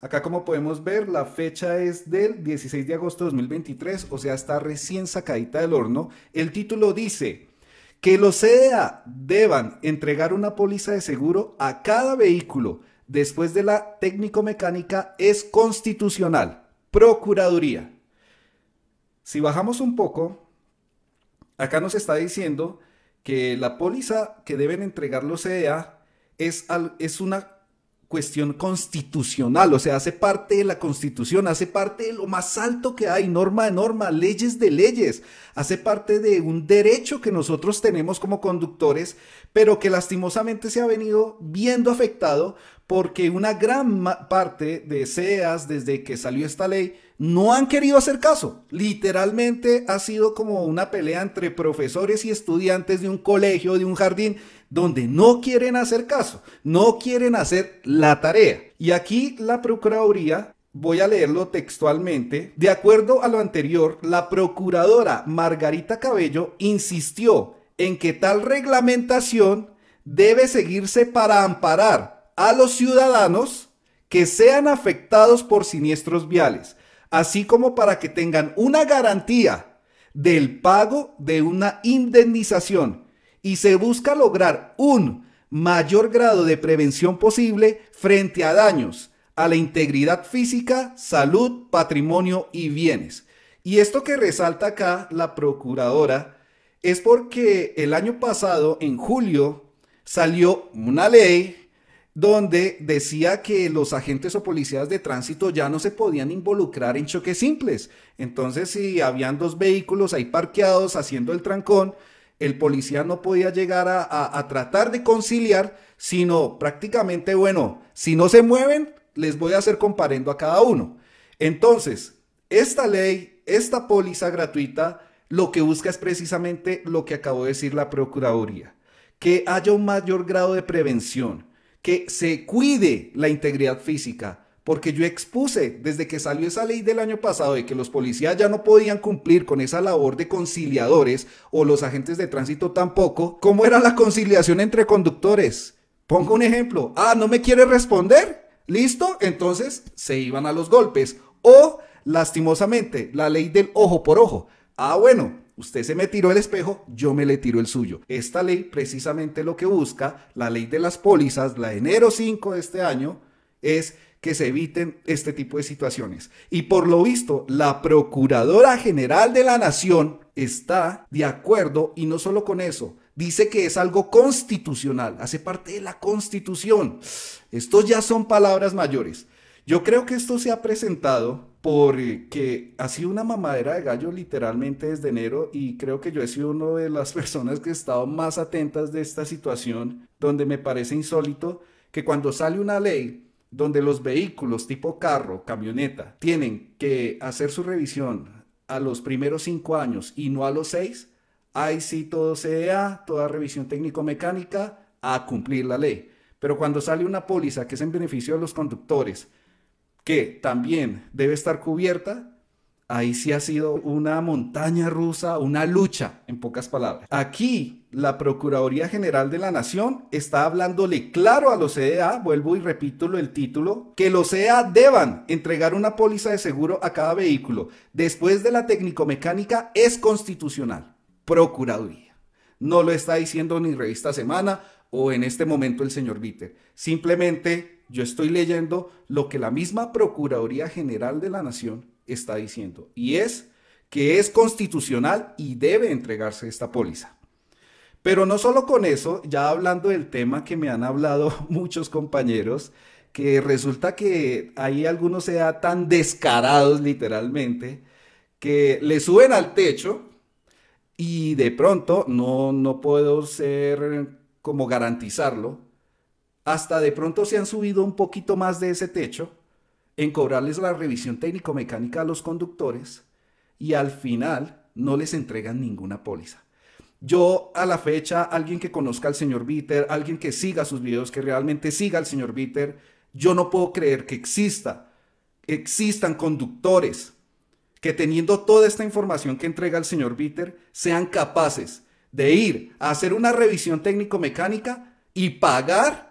Acá como podemos ver, la fecha es del 16 de agosto de 2023, o sea, está recién sacadita del horno. El título dice que los CDA deban entregar una póliza de seguro a cada vehículo después de la técnico-mecánica es constitucional. Procuraduría. Si bajamos un poco, acá nos está diciendo que la póliza que deben entregar los CDA es, es una cuestión constitucional, o sea, hace parte de la constitución, hace parte de lo más alto que hay, norma de norma, leyes de leyes, hace parte de un derecho que nosotros tenemos como conductores, pero que lastimosamente se ha venido viendo afectado porque una gran parte de CEAS, desde que salió esta ley no han querido hacer caso. Literalmente ha sido como una pelea entre profesores y estudiantes de un colegio, de un jardín, donde no quieren hacer caso, no quieren hacer la tarea. Y aquí la Procuraduría voy a leerlo textualmente. De acuerdo a lo anterior, la procuradora Margarita Cabello insistió en que tal reglamentación debe seguirse para amparar a los ciudadanos que sean afectados por siniestros viales, así como para que tengan una garantía del pago de una indemnización y se busca lograr un mayor grado de prevención posible frente a daños a la integridad física, salud, patrimonio y bienes. Y esto que resalta acá la procuradora es porque el año pasado, en julio, salió una ley donde decía que los agentes o policías de tránsito ya no se podían involucrar en choques simples. Entonces, si habían dos vehículos ahí parqueados haciendo el trancón, el policía no podía llegar a, tratar de conciliar, sino prácticamente, bueno, si no se mueven, les voy a hacer comparendo a cada uno. Entonces, esta ley, esta póliza gratuita, lo que busca es precisamente lo que acabó de decir la Procuraduría, que haya un mayor grado de prevención que se cuide la integridad física, porque yo expuse desde que salió esa ley del año pasado de que los policías ya no podían cumplir con esa labor de conciliadores o los agentes de tránsito tampoco, cómo era la conciliación entre conductores. Pongo un ejemplo, ah, no me quiere responder, listo, entonces se iban a los golpes o lastimosamente la ley del ojo por ojo. Ah, bueno, Usted se me tiró el espejo, yo me le tiro el suyo. Esta ley precisamente lo que busca, la ley de las pólizas, la de enero 5 de este año, es que se eviten este tipo de situaciones. Y por lo visto, la Procuradora General de la Nación está de acuerdo y no solo con eso, dice que es algo constitucional, hace parte de la constitución. Estos ya son palabras mayores. Yo creo que esto se ha presentado porque ha sido una mamadera de gallo literalmente desde enero y creo que yo he sido una de las personas que he estado más atentas de esta situación, donde me parece insólito que cuando sale una ley donde los vehículos tipo carro, camioneta, tienen que hacer su revisión a los primeros cinco años y no a los seis, ahí sí todo CDA, toda revisión técnico-mecánica, a cumplir la ley. Pero cuando sale una póliza que es en beneficio de los conductores, que también debe estar cubierta, ahí sí ha sido una montaña rusa, una lucha, en pocas palabras. Aquí la Procuraduría General de la Nación está hablándole claro a los CDA, vuelvo y repito el título, que los CDA deban entregar una póliza de seguro a cada vehículo después de la técnico-mecánica, es constitucional. Procuraduría. No lo está diciendo ni Revista Semana o en este momento el señor Viter. Simplemente yo estoy leyendo lo que la misma Procuraduría General de la Nación está diciendo, y es que es constitucional y debe entregarse esta póliza. Pero no solo con eso, ya hablando del tema que me han hablado muchos compañeros, que resulta que ahí algunos se dan tan descarados literalmente, que le suben al techo y de pronto no, no puedo ser como garantizarlo, hasta de pronto se han subido un poquito más de ese techo en cobrarles la revisión técnico-mecánica a los conductores y al final no les entregan ninguna póliza. Yo a la fecha, alguien que conozca al señor Bitter, alguien que siga sus videos, que realmente siga al señor Bitter, yo no puedo creer que exista, existan conductores que teniendo toda esta información que entrega el señor Bitter, sean capaces de ir a hacer una revisión técnico-mecánica y pagar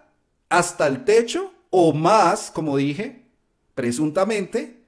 hasta el techo o más, como dije, presuntamente,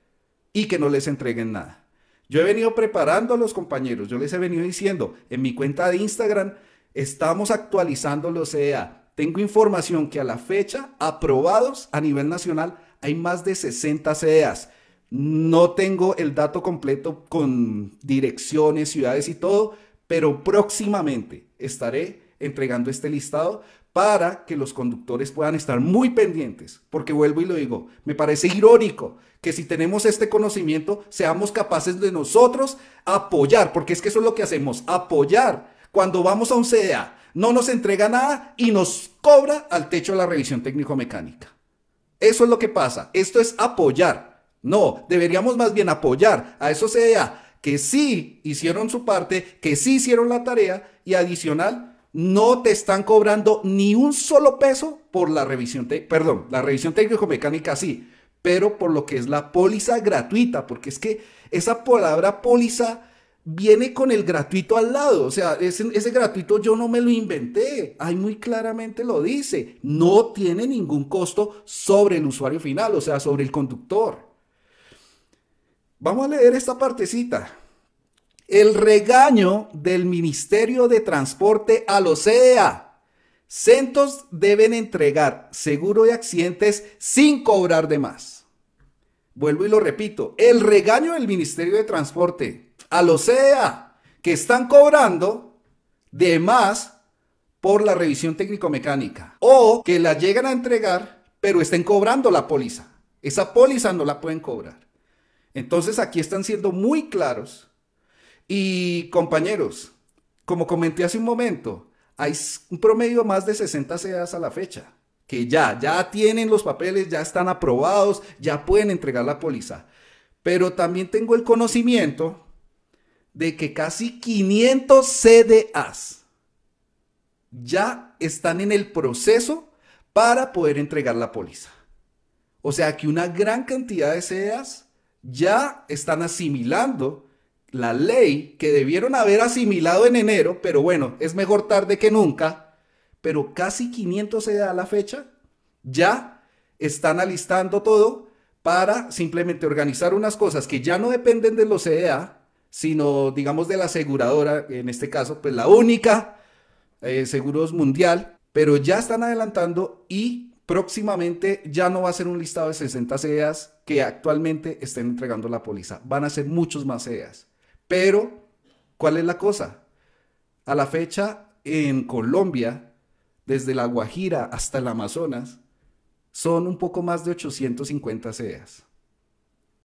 y que no les entreguen nada. Yo he venido preparando a los compañeros, yo les he venido diciendo, en mi cuenta de Instagram estamos actualizando los CDA. Tengo información que a la fecha, aprobados a nivel nacional, hay más de 60 CDAs. No tengo el dato completo con direcciones, ciudades y todo, pero próximamente estaré entregando este listado para que los conductores puedan estar muy pendientes, porque vuelvo y lo digo, me parece irónico que si tenemos este conocimiento seamos capaces de nosotros apoyar, porque es que eso es lo que hacemos, apoyar. Cuando vamos a un CDA, no nos entrega nada y nos cobra al techo de la revisión técnico-mecánica. Eso es lo que pasa, esto es apoyar. No, deberíamos más bien apoyar a esos CDA que sí hicieron su parte, que sí hicieron la tarea y adicional no te están cobrando ni un solo peso por la revisión, perdón, la revisión técnico-mecánica sí, pero por lo que es la póliza gratuita, porque es que esa palabra póliza viene con el gratuito al lado, o sea, ese, ese gratuito yo no me lo inventé, ahí muy claramente lo dice, no tiene ningún costo sobre el usuario final, o sea, sobre el conductor. Vamos a leer esta partecita el regaño del Ministerio de Transporte a los CDA. Centros deben entregar seguro de accidentes sin cobrar de más. Vuelvo y lo repito, el regaño del Ministerio de Transporte a los CDA que están cobrando de más por la revisión técnico-mecánica o que la llegan a entregar pero estén cobrando la póliza. Esa póliza no la pueden cobrar. Entonces aquí están siendo muy claros y compañeros, como comenté hace un momento, hay un promedio más de 60 CDAs a la fecha, que ya, ya tienen los papeles, ya están aprobados, ya pueden entregar la póliza. Pero también tengo el conocimiento de que casi 500 CDAs ya están en el proceso para poder entregar la póliza. O sea que una gran cantidad de CDAs ya están asimilando la ley que debieron haber asimilado en enero, pero bueno, es mejor tarde que nunca, pero casi 500 se a la fecha, ya están alistando todo para simplemente organizar unas cosas que ya no dependen de los CDA, sino digamos de la aseguradora, en este caso, pues la única, eh, Seguros Mundial, pero ya están adelantando y próximamente ya no va a ser un listado de 60 CDA que actualmente estén entregando la póliza, van a ser muchos más CDAs. Pero, ¿cuál es la cosa? A la fecha, en Colombia, desde la Guajira hasta el Amazonas, son un poco más de 850 sedas.